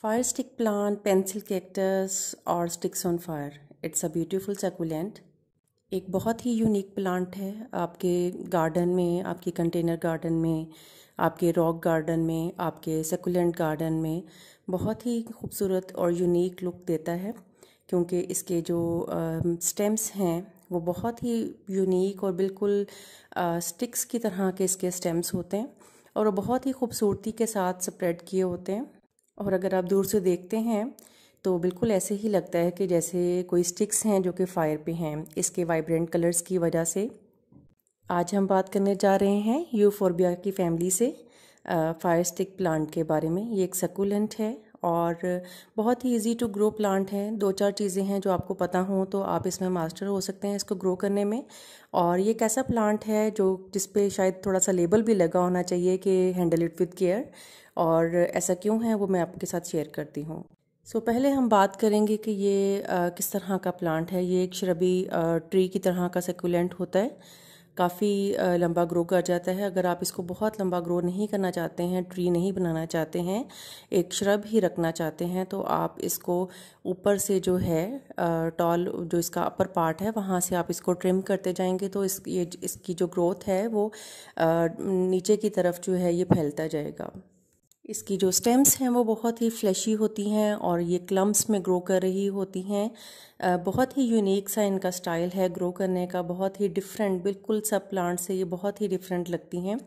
fire stick plant pencil cactus और sticks on fire it's a beautiful succulent एक बहुत ही unique plant है आपके गार्डन में आपके कंटेनर गार्डन में आपके रॉक गार्डन में आपके सकुलेंट गार्डन में बहुत ही खूबसूरत और यूनिक लुक देता है क्योंकि इसके जो स्टेम्स uh, हैं वो बहुत ही यूनिक और बिल्कुल स्टिक्स uh, की तरह के इसके स्टेम्स होते हैं और वो बहुत ही खूबसूरती के साथ स्प्रेड किए होते हैं और अगर आप दूर से देखते हैं तो बिल्कुल ऐसे ही लगता है कि जैसे कोई स्टिक्स हैं जो कि फायर पे हैं इसके वाइब्रेंट कलर्स की वजह से आज हम बात करने जा रहे हैं यूफोर्बिया की फैमिली से फायर स्टिक प्लांट के बारे में ये एक सकुलेंट है और बहुत ही इजी टू ग्रो प्लांट हैं दो चार चीज़ें हैं जो आपको पता हों तो आप इसमें मास्टर हो सकते हैं इसको ग्रो करने में और ये कैसा प्लांट है जो जिस पे शायद थोड़ा सा लेबल भी लगा होना चाहिए कि हैंडल इट विद केयर और ऐसा क्यों है वो मैं आपके साथ शेयर करती हूँ सो so, पहले हम बात करेंगे कि ये आ, किस तरह का प्लांट है ये एक आ, ट्री की तरह का सेकुलेंट होता है काफ़ी लंबा ग्रो कर जाता है अगर आप इसको बहुत लंबा ग्रो नहीं करना चाहते हैं ट्री नहीं बनाना चाहते हैं एक श्रब ही रखना चाहते हैं तो आप इसको ऊपर से जो है टॉल जो इसका अपर पार्ट है वहाँ से आप इसको ट्रिम करते जाएंगे तो इस ये इसकी जो ग्रोथ है वो नीचे की तरफ जो है ये फैलता जाएगा इसकी जो स्टेम्स हैं वो बहुत ही फ्लैशी होती हैं और ये क्लम्प्स में ग्रो कर रही होती हैं बहुत ही यूनिक सा इनका स्टाइल है ग्रो करने का बहुत ही डिफरेंट बिल्कुल सब प्लांट से ये बहुत ही डिफरेंट लगती हैं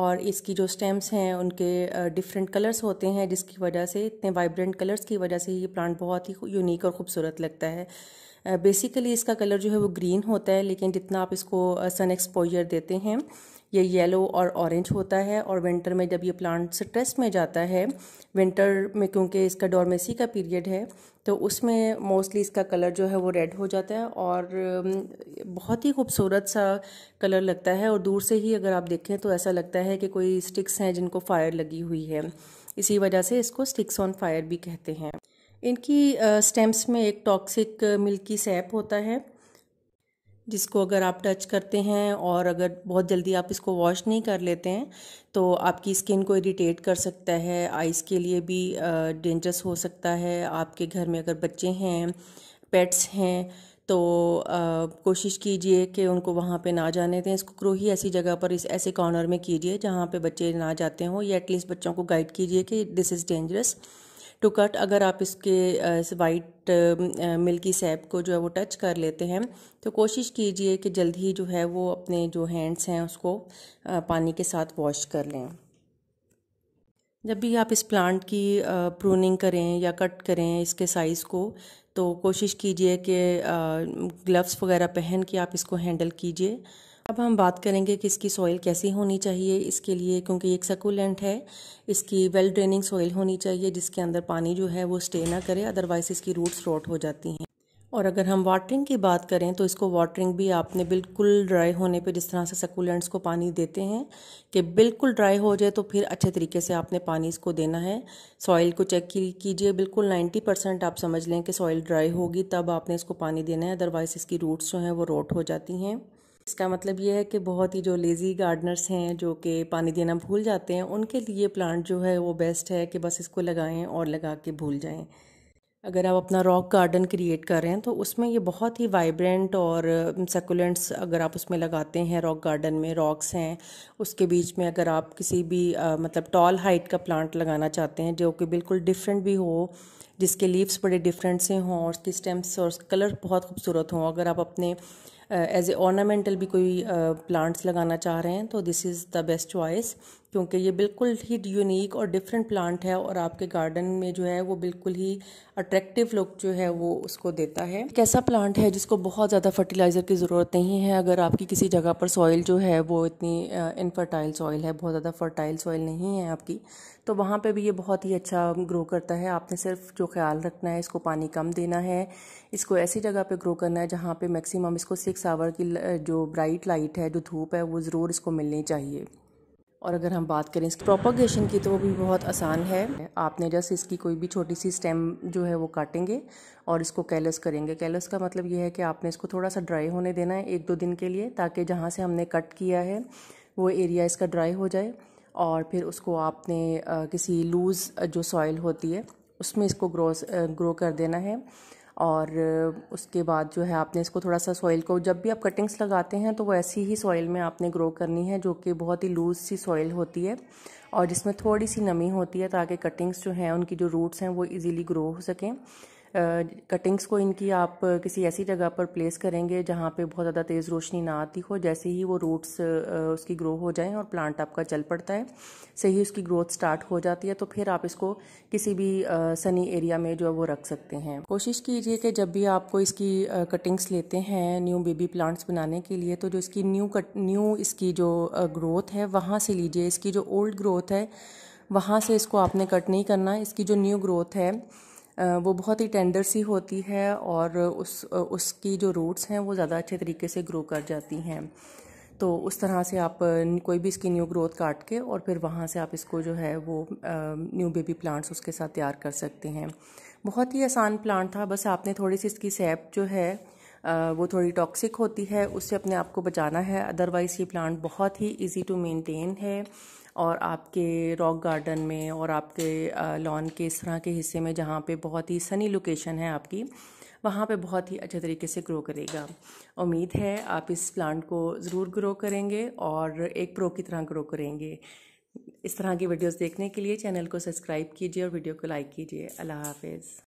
और इसकी जो स्टेम्स हैं उनके डिफरेंट कलर्स होते हैं जिसकी वजह से इतने वाइब्रेंट कलर्स की वजह से ये प्लांट बहुत ही यूनिक और खूबसूरत लगता है बेसिकली इसका कलर जो है वो ग्रीन होता है लेकिन जितना आप इसको सन एक्सपोजर देते हैं ये येलो और ऑरेंज होता है और विंटर में जब ये प्लांट स्ट्रेस में जाता है विंटर में क्योंकि इसका डॉर्मेसी का पीरियड है तो उसमें मोस्टली इसका कलर जो है वो रेड हो जाता है और um, बहुत ही खूबसूरत सा कलर लगता है और दूर से ही अगर आप देखें तो ऐसा लगता है कि कोई स्टिक्स हैं जिनको फायर लगी हुई है इसी वजह से इसको स्टिक्स ऑन फायर भी कहते हैं इनकी स्टेम्स uh, में एक टॉक्सिक मिल्की सैप होता है जिसको अगर आप टच करते हैं और अगर बहुत जल्दी आप इसको वॉश नहीं कर लेते हैं तो आपकी स्किन को इरिटेट कर सकता है आइस के लिए भी डेंजरस हो सकता है आपके घर में अगर बच्चे हैं पेट्स हैं तो कोशिश कीजिए कि उनको वहाँ पे ना जाने दें इसको क्रो ही ऐसी जगह पर इस ऐसे कॉर्नर में कीजिए जहाँ पे बच्चे ना जाते हों या एटलीस्ट बच्चों को गाइड कीजिए कि this is dangerous to cut अगर आप इसके वाइट मिल्की सैप को जो है वो टच कर लेते हैं तो कोशिश कीजिए कि जल्द ही जो है वो अपने जो हैंड्स हैं उसको पानी के साथ वॉश कर लें जब भी आप इस प्लांट की प्रूनिंग करें या कट करें इसके साइज़ को तो कोशिश कीजिए कि ग्लव्स वगैरह पहन के आप इसको हैंडल कीजिए अब हम बात करेंगे कि इसकी सॉइल कैसी होनी चाहिए इसके लिए क्योंकि एक सकुलेंट है इसकी वेल ड्रेनिंग सॉइल होनी चाहिए जिसके अंदर पानी जो है वो स्टे ना करे अदरवाइज इसकी रूट्स रोट हो जाती हैं और अगर हम वाटरिंग की बात करें तो इसको वाटरिंग भी आपने बिल्कुल ड्राई होने पे जिस तरह से सकुलेंट्स को पानी देते हैं कि बिल्कुल ड्राई हो जाए तो फिर अच्छे तरीके से आपने पानी इसको देना है सॉइल को चेक कीजिए बिल्कुल 90 परसेंट आप समझ लें कि सॉइल ड्राई होगी तब आपने इसको पानी देना है अदरवाइज़ इसकी रूट्स जो हैं वो रोट हो जाती हैं इसका मतलब ये है कि बहुत ही जो लेज़ी गार्डनर्स हैं जो कि पानी देना भूल जाते हैं उनके लिए प्लांट जो है वो बेस्ट है कि बस इसको लगाएं और लगा के भूल जाएं अगर आप अपना रॉक गार्डन क्रिएट कर रहे हैं तो उसमें ये बहुत ही वाइब्रेंट और सकुलेंट्स अगर आप उसमें लगाते हैं रॉक गार्डन में रॉक्स हैं उसके बीच में अगर आप किसी भी आ, मतलब टॉल हाइट का प्लांट लगाना चाहते हैं जो कि बिल्कुल डिफरेंट भी हो जिसके लीव्स बड़े डिफरेंट से हों और उसकी स्टेम्स और कलर बहुत खूबसूरत हों अगर आप अपने एज ए ऑर्नामेंटल भी कोई प्लांट्स uh, लगाना चाह रहे हैं तो this is the best choice क्योंकि ये बिल्कुल ही यूनिक और डिफरेंट प्लांट है और आपके गार्डन में जो है वो बिल्कुल ही अट्रैक्टिव लुक जो है वो उसको देता है कैसा प्लांट है जिसको बहुत ज़्यादा फर्टिलाइज़र की ज़रूरत नहीं है अगर आपकी किसी जगह पर सॉइल जो है वो इतनी इनफर्टाइल uh, सॉइल है बहुत ज़्यादा फर्टाइल सॉइल नहीं है आपकी तो वहाँ पर भी ये बहुत ही अच्छा ग्रो करता है आपने सिर्फ जो ख्याल रखना है इसको पानी कम देना है इसको ऐसी जगह पर ग्रो करना है जहाँ पर मैक्सिमम इसको सिक्स सिक्स आवर की जो ब्राइट लाइट है जो धूप है वो ज़रूर इसको मिलनी चाहिए और अगर हम बात करें इसकी प्रोपोगेशन की तो वो भी बहुत आसान है आपने जस्ट इसकी कोई भी छोटी सी स्टेम जो है वो काटेंगे और इसको कैलस करेंगे कैलस का मतलब ये है कि आपने इसको थोड़ा सा ड्राई होने देना है एक दो दिन के लिए ताकि जहाँ से हमने कट किया है वो एरिया इसका ड्राई हो जाए और फिर उसको आपने किसी लूज़ जो सॉइल होती है उसमें इसको ग्रो ग्रो कर देना है और उसके बाद जो है आपने इसको थोड़ा सा सॉइल को जब भी आप कटिंग्स लगाते हैं तो वो ऐसी ही सॉइल में आपने ग्रो करनी है जो कि बहुत ही लूज सी सॉइल होती है और जिसमें थोड़ी सी नमी होती है ताकि कटिंग्स जो हैं उनकी जो रूट्स हैं वो इजीली ग्रो हो सकें कटिंग्स को इनकी आप किसी ऐसी जगह पर प्लेस करेंगे जहाँ पे बहुत ज़्यादा तेज़ रोशनी ना आती हो जैसे ही वो रूट्स उसकी ग्रो हो जाएं और प्लांट आपका चल पड़ता है से ही उसकी ग्रोथ स्टार्ट हो जाती है तो फिर आप इसको किसी भी सनी एरिया में जो है वो रख सकते हैं कोशिश कीजिए कि जब भी आपको इसकी कटिंग्स लेते हैं न्यू बेबी प्लांट्स बनाने के लिए तो जो इसकी न्यू कट न्यू इसकी जो ग्रोथ है वहाँ से लीजिए इसकी जो ओल्ड ग्रोथ है वहाँ से इसको आपने कट नहीं करना इसकी जो न्यू ग्रोथ है वो बहुत ही टेंडर सी होती है और उस उसकी जो रूट्स हैं वो ज़्यादा अच्छे तरीके से ग्रो कर जाती हैं तो उस तरह से आप कोई भी इसकी न्यू ग्रोथ काट के और फिर वहाँ से आप इसको जो है वो न्यू बेबी प्लांट्स उसके साथ तैयार कर सकते हैं बहुत ही आसान प्लांट था बस आपने थोड़ी सी इसकी सैप जो है वो थोड़ी टॉक्सिक होती है उससे अपने आप को बचाना है अदरवाइज़ ये प्लांट बहुत ही इजी टू मेंटेन है और आपके रॉक गार्डन में और आपके लॉन के इस तरह के हिस्से में जहाँ पे बहुत ही सनी लोकेशन है आपकी वहाँ पे बहुत ही अच्छे तरीके से ग्रो करेगा उम्मीद है आप इस प्लांट को ज़रूर ग्रो करेंगे और एक प्रो की तरह ग्रो करेंगे इस तरह की वीडियोस देखने के लिए चैनल को सब्सक्राइब कीजिए और वीडियो को लाइक कीजिए अल्लाह हाफिज़